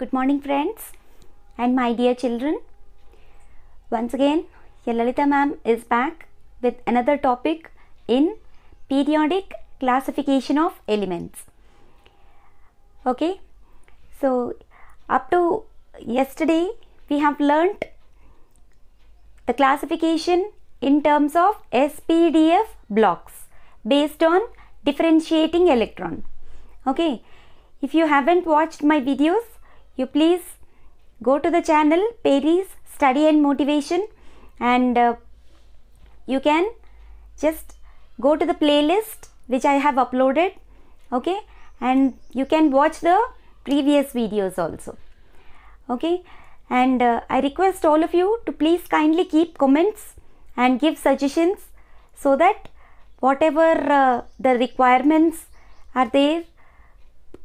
Good morning friends and my dear children. Once again, your Lalita ma'am is back with another topic in periodic classification of elements. Okay, so up to yesterday we have learnt the classification in terms of SPDF blocks based on differentiating electron. Okay, if you haven't watched my videos, you please go to the channel Perry's Study and Motivation and uh, you can just go to the playlist which I have uploaded okay and you can watch the previous videos also okay and uh, I request all of you to please kindly keep comments and give suggestions so that whatever uh, the requirements are there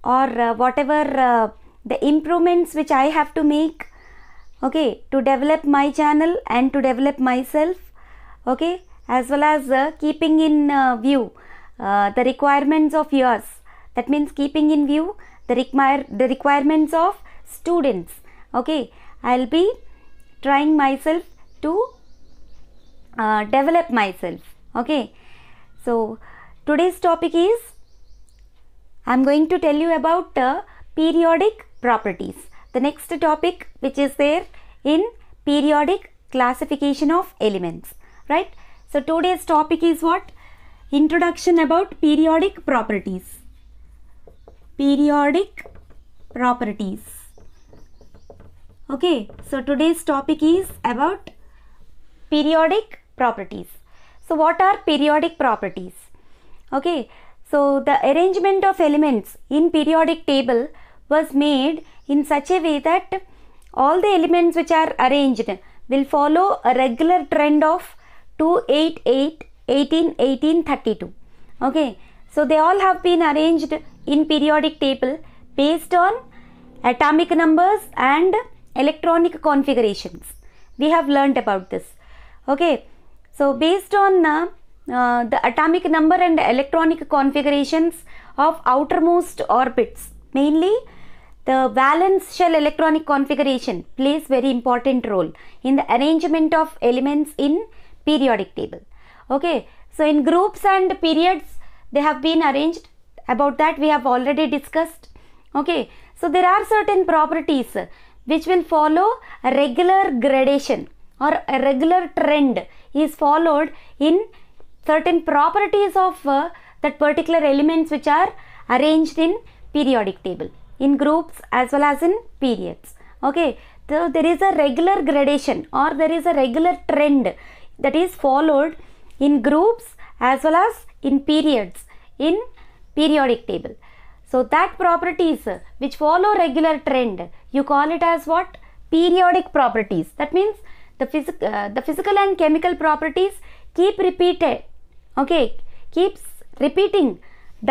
or uh, whatever uh, the improvements which I have to make okay to develop my channel and to develop myself okay as well as uh, keeping in uh, view uh, the requirements of yours that means keeping in view the require the requirements of students okay i'll be trying myself to uh, develop myself okay so today's topic is i'm going to tell you about uh, periodic properties. The next topic which is there in periodic classification of elements, right? So today's topic is what? Introduction about periodic properties. Periodic properties. Okay, so today's topic is about periodic properties. So what are periodic properties? Okay, so the arrangement of elements in periodic table was made in such a way that all the elements which are arranged will follow a regular trend of 288 18 18 32 okay so they all have been arranged in periodic table based on atomic numbers and electronic configurations we have learned about this okay so based on uh, uh, the atomic number and electronic configurations of outermost orbits mainly the valence shell electronic configuration plays very important role in the arrangement of elements in periodic table. Okay, so in groups and periods they have been arranged. About that we have already discussed. Okay, so there are certain properties which will follow a regular gradation or a regular trend is followed in certain properties of uh, that particular elements which are arranged in periodic table in groups as well as in periods okay so there is a regular gradation or there is a regular trend that is followed in groups as well as in periods in periodic table so that properties which follow regular trend you call it as what periodic properties that means the, phys- uh, the physical and chemical properties keep repeated okay keeps repeating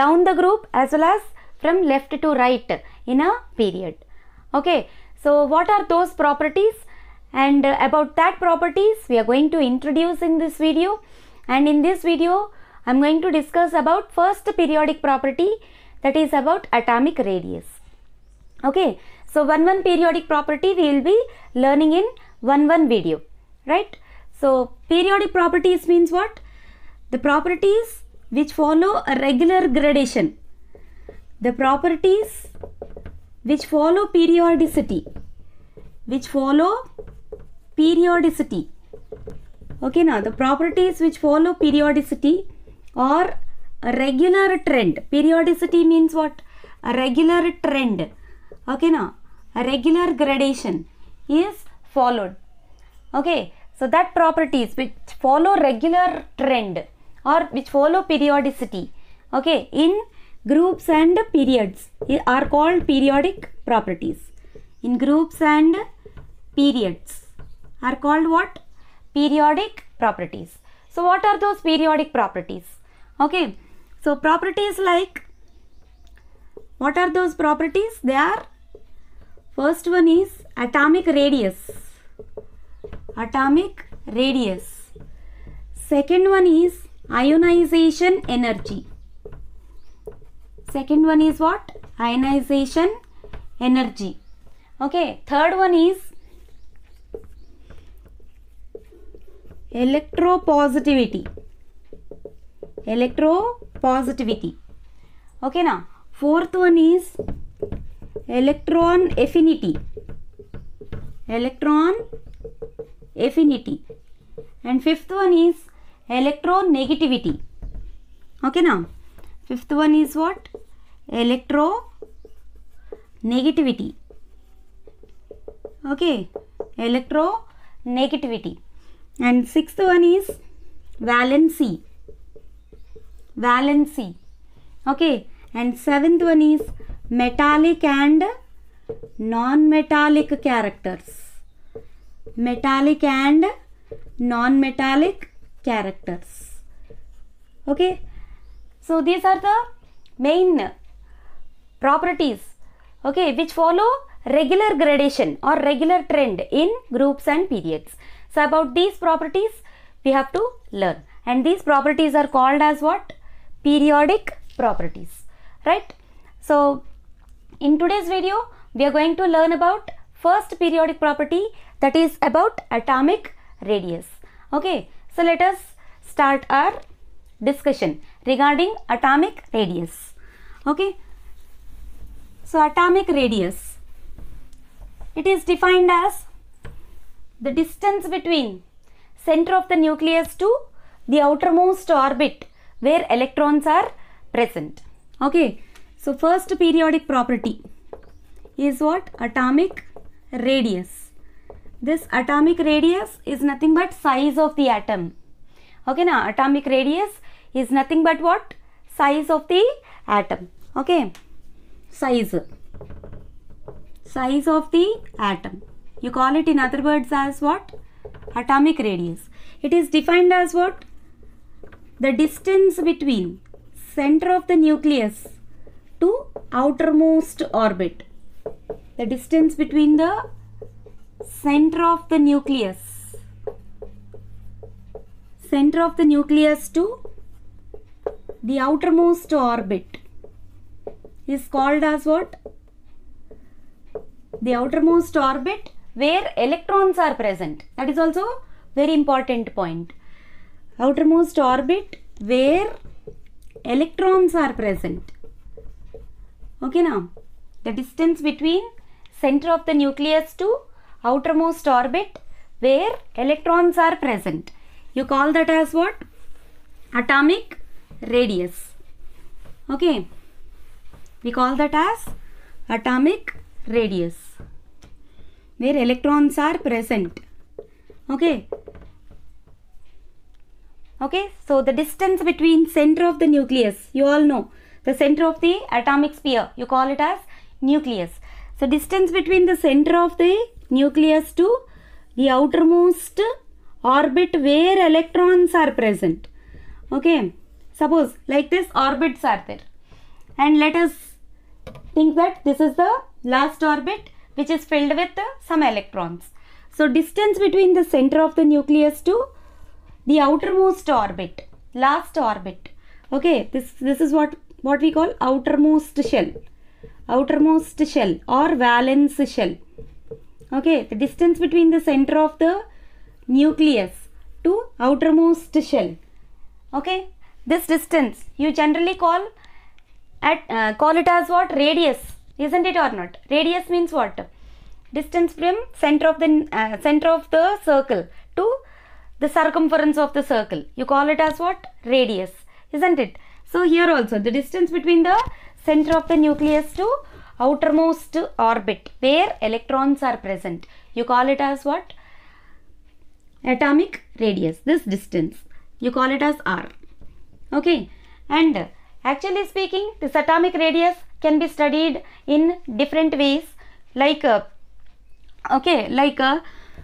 down the group as well as from left to right in a period. Okay, so what are those properties? And about that properties we are going to introduce in this video. And in this video, I am going to discuss about first periodic property that is about atomic radius. Okay, so one one periodic property we will be learning in one one video, right? So periodic properties means what? The properties which follow a regular gradation. The properties which follow periodicity which follow periodicity okay now the properties which follow periodicity are a regular trend periodicity means what a regular trend okay now a regular gradation is followed okay so that properties which follow regular trend or which follow periodicity okay in Groups and periods are called periodic properties. In groups and periods are called what? Periodic properties. So what are those periodic properties? Okay. So properties like what are those properties? They are first one is atomic radius. Atomic radius. Second one is ionization energy second one is what ionization energy okay third one is electropositivity electropositivity okay now fourth one is electron affinity electron affinity and fifth one is electronegativity okay now fifth one is what electro negativity okay electro negativity and sixth one is valency valency okay and seventh one is metallic and non-metallic characters metallic and non-metallic characters okay so these are the main properties okay which follow regular gradation or regular trend in groups and periods so about these properties we have to learn and these properties are called as what periodic properties right so in today's video we are going to learn about first periodic property that is about atomic radius okay so let us start our discussion regarding atomic radius okay so atomic radius, it is defined as the distance between center of the nucleus to the outermost orbit where electrons are present. Okay, so first periodic property is what? Atomic radius. This atomic radius is nothing but size of the atom. Okay, now atomic radius is nothing but what? Size of the atom. Okay size size of the atom you call it in other words as what atomic radius it is defined as what the distance between center of the nucleus to outermost orbit the distance between the center of the nucleus center of the nucleus to the outermost orbit is called as what? The outermost orbit where electrons are present. That is also very important point. Outermost orbit where electrons are present. Okay now, the distance between center of the nucleus to outermost orbit where electrons are present. You call that as what? Atomic radius. Okay. We call that as atomic radius where electrons are present. Okay. Okay. So, the distance between center of the nucleus, you all know the center of the atomic sphere, you call it as nucleus. So, distance between the center of the nucleus to the outermost orbit where electrons are present. Okay. Suppose like this orbits are there and let us think that this is the last orbit which is filled with some electrons. So distance between the center of the nucleus to the outermost orbit, last orbit. Okay, this, this is what, what we call outermost shell, outermost shell or valence shell. Okay, the distance between the center of the nucleus to outermost shell. Okay, this distance you generally call at uh, call it as what radius isn't it or not radius means what distance from center of the uh, center of the circle to the circumference of the circle you call it as what radius isn't it so here also the distance between the center of the nucleus to outermost orbit where electrons are present you call it as what atomic radius this distance you call it as r okay and Actually speaking, this atomic radius can be studied in different ways like uh, okay like uh,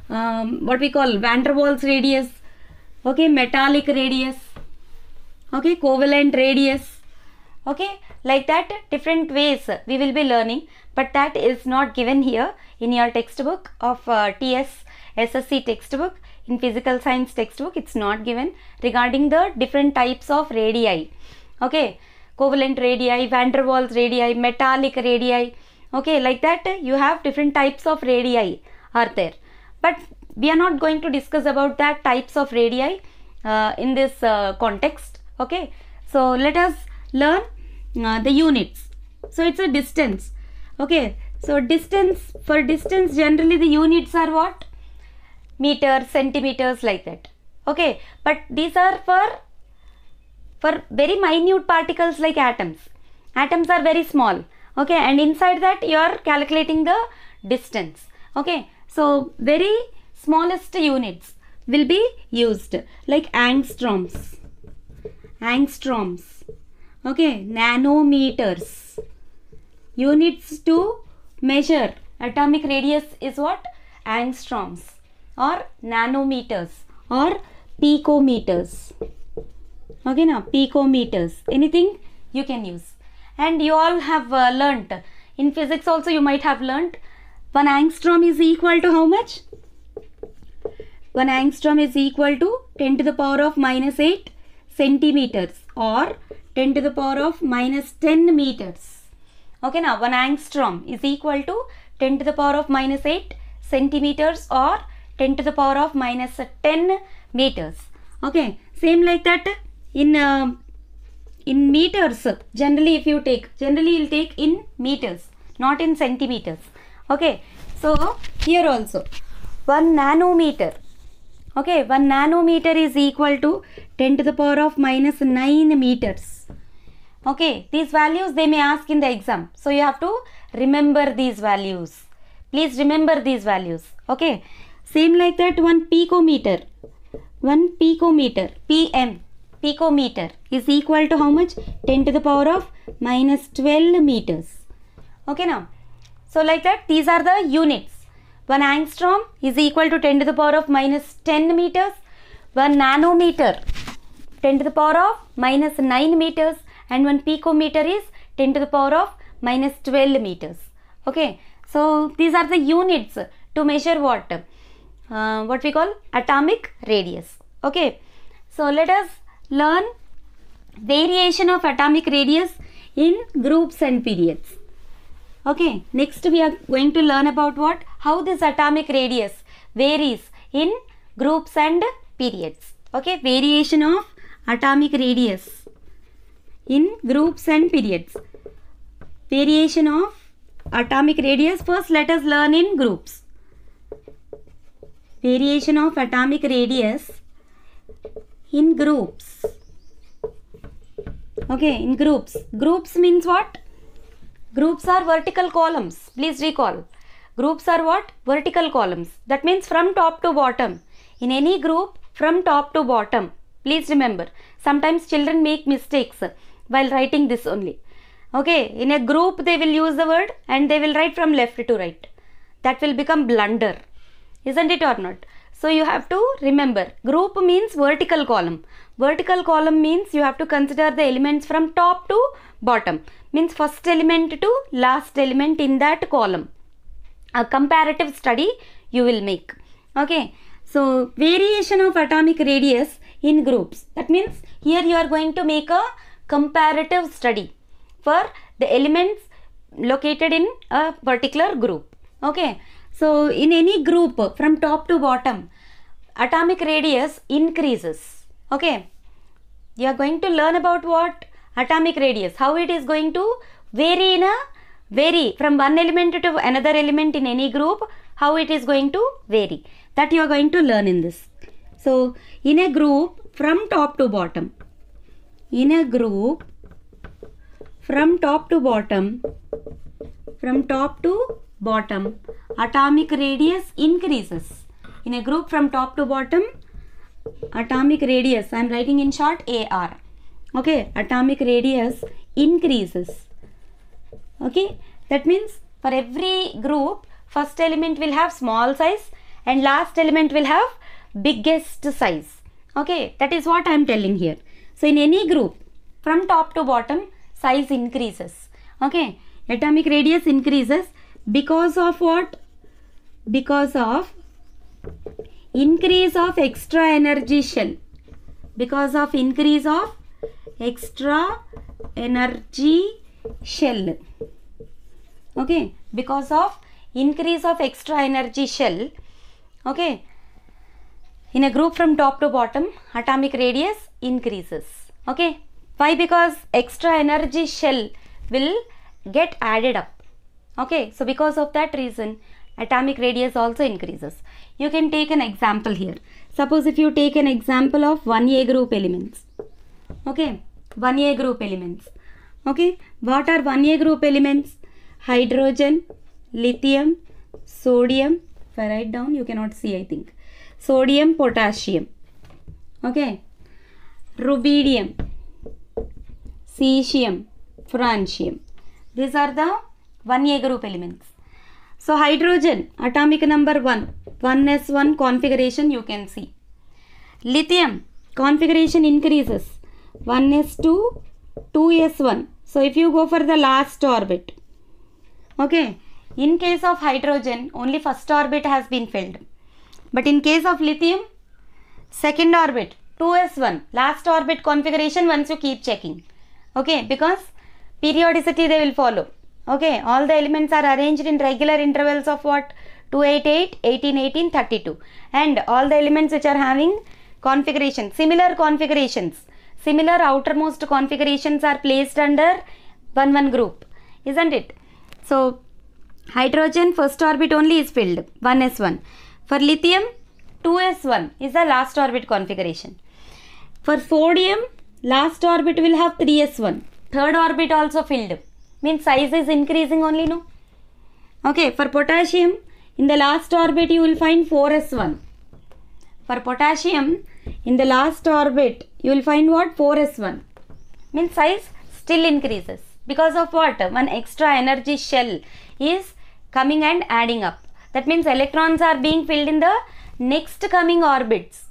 um, what we call van der Waals radius okay metallic radius okay covalent radius okay like that different ways we will be learning but that is not given here in your textbook of uh, TS SSC textbook in physical science textbook it's not given regarding the different types of radii okay covalent radii, van der Waals radii, metallic radii. Okay, like that you have different types of radii are there. But we are not going to discuss about that types of radii uh, in this uh, context. Okay, so let us learn uh, the units. So it's a distance. Okay, so distance for distance generally the units are what? Meters, centimeters like that. Okay, but these are for for very minute particles like atoms. Atoms are very small. Okay, and inside that you are calculating the distance. Okay, so very smallest units will be used like angstroms, angstroms, okay, nanometers, units to measure atomic radius is what angstroms or nanometers or picometers okay now picometers anything you can use and you all have uh, learnt in physics also you might have learnt one angstrom is equal to how much one angstrom is equal to 10 to the power of minus 8 centimeters or 10 to the power of minus 10 meters okay now one angstrom is equal to 10 to the power of minus 8 centimeters or 10 to the power of minus 10 meters okay same like that in uh, in meters generally if you take generally you'll take in meters not in centimeters okay so here also 1 nanometer okay 1 nanometer is equal to 10 to the power of minus 9 meters okay these values they may ask in the exam so you have to remember these values please remember these values okay same like that one picometer one picometer pm picometer is equal to how much 10 to the power of minus 12 meters okay now so like that these are the units one angstrom is equal to 10 to the power of minus 10 meters one nanometer 10 to the power of minus 9 meters and one picometer is 10 to the power of minus 12 meters okay so these are the units to measure what uh, what we call atomic radius okay so let us learn variation of atomic radius in groups and periods. Okay, next we are going to learn about what? How this atomic radius varies in groups and periods. Okay, variation of atomic radius in groups and periods. Variation of atomic radius first let us learn in groups. Variation of atomic radius in groups okay in groups groups means what groups are vertical columns please recall groups are what vertical columns that means from top to bottom in any group from top to bottom please remember sometimes children make mistakes while writing this only okay in a group they will use the word and they will write from left to right that will become blunder isn't it or not so you have to remember group means vertical column vertical column means you have to consider the elements from top to bottom means first element to last element in that column a comparative study you will make okay so variation of atomic radius in groups that means here you are going to make a comparative study for the elements located in a particular group okay so in any group from top to bottom atomic radius increases okay you are going to learn about what? Atomic radius. How it is going to vary in a vary from one element to another element in any group. How it is going to vary. That you are going to learn in this. So, in a group from top to bottom. In a group from top to bottom. From top to bottom. Atomic radius increases. In a group from top to bottom atomic radius i'm writing in short ar okay atomic radius increases okay that means for every group first element will have small size and last element will have biggest size okay that is what i am telling here so in any group from top to bottom size increases okay atomic radius increases because of what because of increase of extra energy shell because of increase of extra energy shell okay because of increase of extra energy shell okay in a group from top to bottom atomic radius increases okay why because extra energy shell will get added up okay so because of that reason atomic radius also increases you can take an example here. Suppose if you take an example of 1A group elements. Okay, 1A group elements. Okay, what are 1A group elements? Hydrogen, lithium, sodium. If I write down, you cannot see, I think. Sodium, potassium. Okay, rubidium, cesium, francium. These are the 1A group elements. So hydrogen, atomic number 1. 1s1 configuration you can see. Lithium configuration increases 1s2, 2s1. So if you go for the last orbit, okay. In case of hydrogen, only first orbit has been filled. But in case of lithium, second orbit 2s1, last orbit configuration once you keep checking. Okay, because periodicity they will follow. Okay, all the elements are arranged in regular intervals of what? 288, 18, 18, 32 and all the elements which are having configuration, similar configurations, similar outermost configurations are placed under 1, 1 group, isn't it? So, hydrogen first orbit only is filled, 1s1. For lithium, 2s1 is the last orbit configuration. For sodium, last orbit will have 3s1. Third orbit also filled. Means size is increasing only, no? Okay, for potassium, in the last orbit, you will find 4s1. For potassium, in the last orbit, you will find what? 4s1. Means size still increases. Because of what? One extra energy shell is coming and adding up. That means electrons are being filled in the next coming orbits.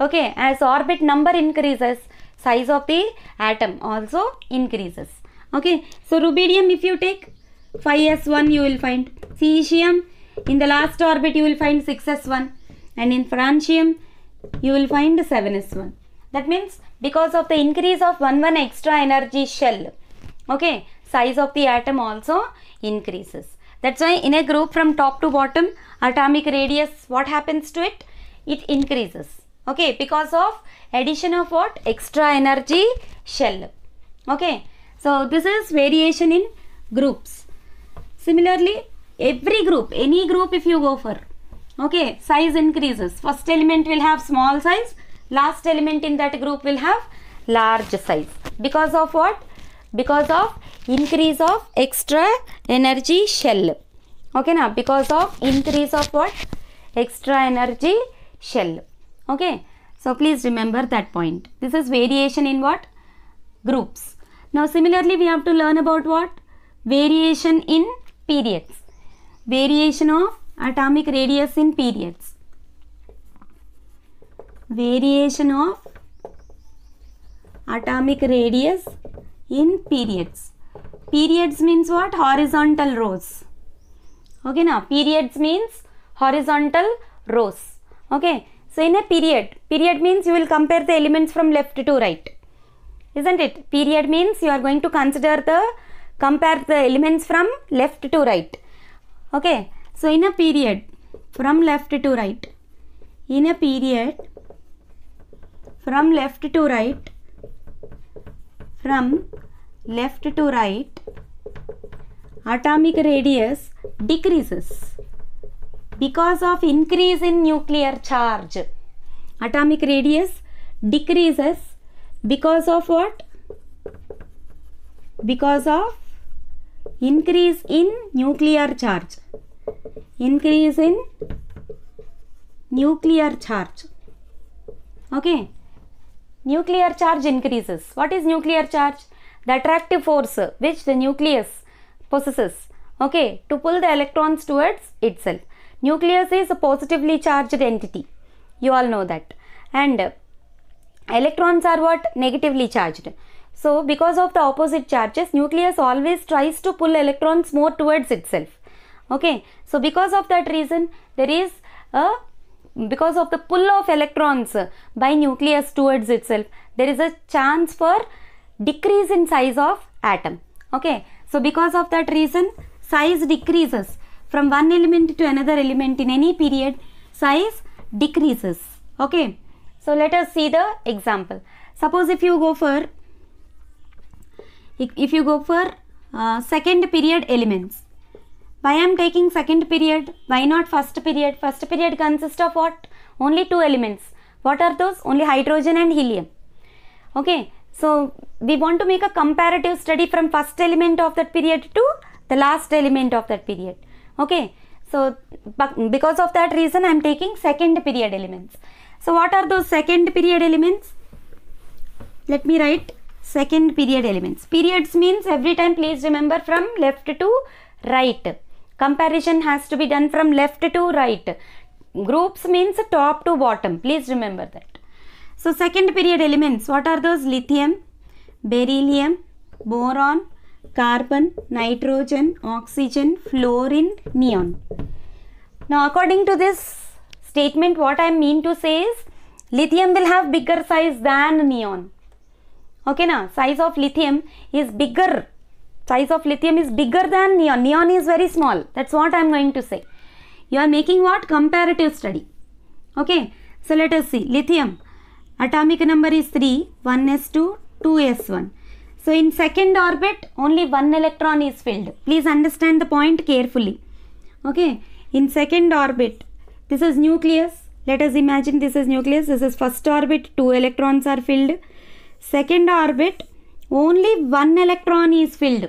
Okay, as orbit number increases, size of the atom also increases. Okay, so rubidium if you take 5s1 you will find cesium in the last orbit, you will find 6s1 and in francium, you will find 7s1. That means because of the increase of one one extra energy shell, okay, size of the atom also increases. That's why in a group from top to bottom, atomic radius, what happens to it? It increases, okay, because of addition of what? Extra energy shell, okay. So, this is variation in groups. Similarly, every group any group if you go for okay size increases first element will have small size last element in that group will have large size because of what because of increase of extra energy shell okay now because of increase of what extra energy shell okay so please remember that point this is variation in what groups now similarly we have to learn about what variation in periods variation of atomic radius in periods variation of atomic radius in periods periods means what horizontal rows okay now periods means horizontal rows okay so in a period period means you will compare the elements from left to right isn't it period means you are going to consider the compare the elements from left to right okay so in a period from left to right in a period from left to right from left to right atomic radius decreases because of increase in nuclear charge atomic radius decreases because of what because of increase in nuclear charge increase in nuclear charge okay nuclear charge increases what is nuclear charge the attractive force which the nucleus possesses okay to pull the electrons towards itself nucleus is a positively charged entity you all know that and electrons are what negatively charged so because of the opposite charges, nucleus always tries to pull electrons more towards itself. Okay. So because of that reason, there is a because of the pull of electrons by nucleus towards itself, there is a chance for decrease in size of atom. Okay. So because of that reason, size decreases from one element to another element in any period, size decreases. Okay. So let us see the example. Suppose if you go for if you go for uh, second period elements why I am taking second period why not first period first period consists of what only two elements what are those only hydrogen and helium okay so we want to make a comparative study from first element of that period to the last element of that period okay so because of that reason I am taking second period elements so what are those second period elements let me write second period elements. Periods means every time please remember from left to right. Comparison has to be done from left to right. Groups means top to bottom. Please remember that. So second period elements, what are those? Lithium, beryllium, boron, carbon, nitrogen, oxygen, fluorine, neon. Now according to this statement, what I mean to say is lithium will have bigger size than neon okay na size of lithium is bigger size of lithium is bigger than neon neon is very small that's what i'm going to say you are making what comparative study okay so let us see lithium atomic number is 3 1s2 2s1 so in second orbit only one electron is filled please understand the point carefully okay in second orbit this is nucleus let us imagine this is nucleus this is first orbit two electrons are filled second orbit only one electron is filled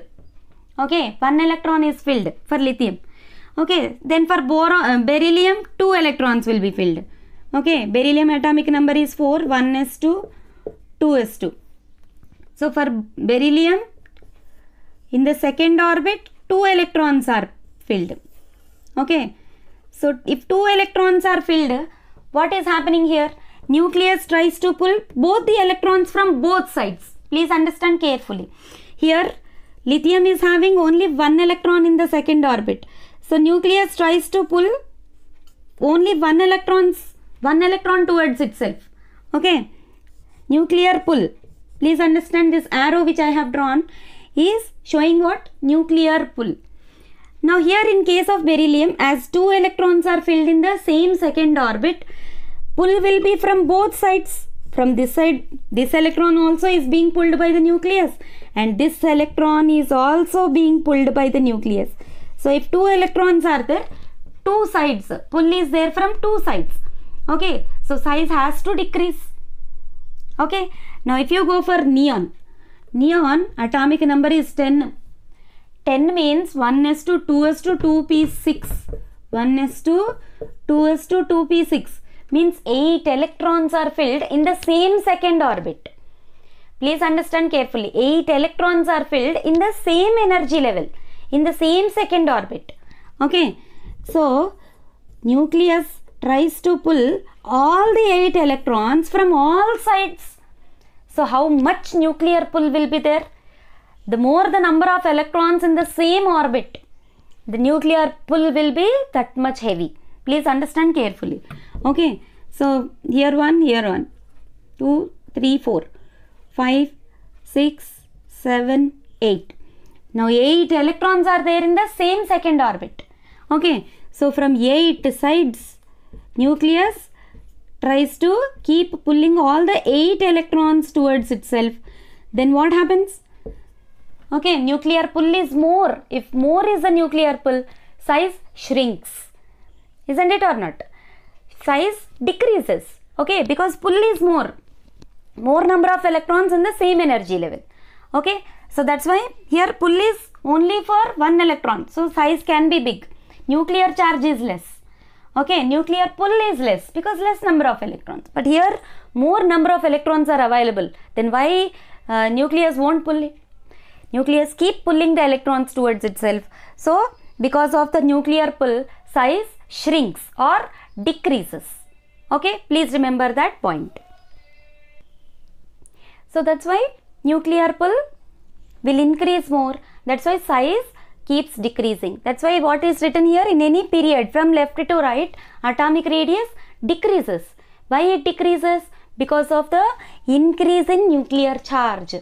okay one electron is filled for lithium okay then for boron uh, beryllium two electrons will be filled okay beryllium atomic number is 4 1 is 2 2 is 2 so for beryllium in the second orbit two electrons are filled okay so if two electrons are filled what is happening here Nucleus tries to pull both the electrons from both sides. Please understand carefully. Here, lithium is having only one electron in the second orbit. So, nucleus tries to pull only one electrons, one electron towards itself. Okay. Nuclear pull. Please understand this arrow which I have drawn is showing what? Nuclear pull. Now here in case of beryllium as two electrons are filled in the same second orbit Pull will be from both sides. From this side, this electron also is being pulled by the nucleus and this electron is also being pulled by the nucleus. So if two electrons are there, two sides, pull is there from two sides. Okay, so size has to decrease. Okay, now if you go for neon, neon atomic number is 10. 10 means 1s to 2s to 2p6. 1s to 2s to 2p6 means 8 electrons are filled in the same second orbit. Please understand carefully, 8 electrons are filled in the same energy level, in the same second orbit. Okay, so nucleus tries to pull all the 8 electrons from all sides. So how much nuclear pull will be there? The more the number of electrons in the same orbit, the nuclear pull will be that much heavy. Please understand carefully okay so here one here one two three four five six seven eight now 8 electrons are there in the same second orbit okay so from 8 sides nucleus tries to keep pulling all the 8 electrons towards itself then what happens okay nuclear pull is more if more is the nuclear pull size shrinks isn't it or not size decreases okay because pull is more more number of electrons in the same energy level okay so that's why here pull is only for one electron so size can be big nuclear charge is less okay nuclear pull is less because less number of electrons but here more number of electrons are available then why uh, nucleus won't pull it nucleus keep pulling the electrons towards itself so because of the nuclear pull size shrinks or decreases. Okay, please remember that point. So that's why nuclear pull will increase more. That's why size keeps decreasing. That's why what is written here in any period from left to right, atomic radius decreases. Why it decreases? Because of the increase in nuclear charge.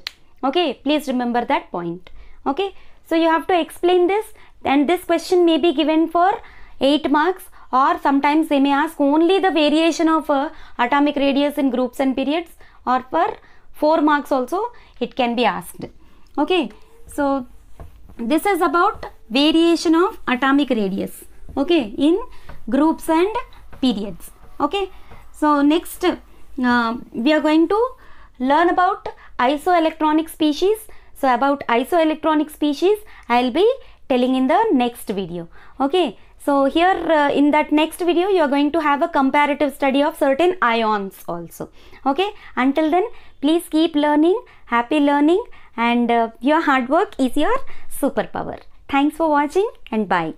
Okay, please remember that point. Okay, so you have to explain this and this question may be given for 8 marks or sometimes they may ask only the variation of uh, atomic radius in groups and periods or for 4 marks also it can be asked. Okay. So, this is about variation of atomic radius okay in groups and periods okay so next uh, we are going to learn about isoelectronic species so about isoelectronic species i will be telling in the next video okay so here uh, in that next video you are going to have a comparative study of certain ions also. Okay. Until then please keep learning, happy learning and uh, your hard work is your superpower. Thanks for watching and bye.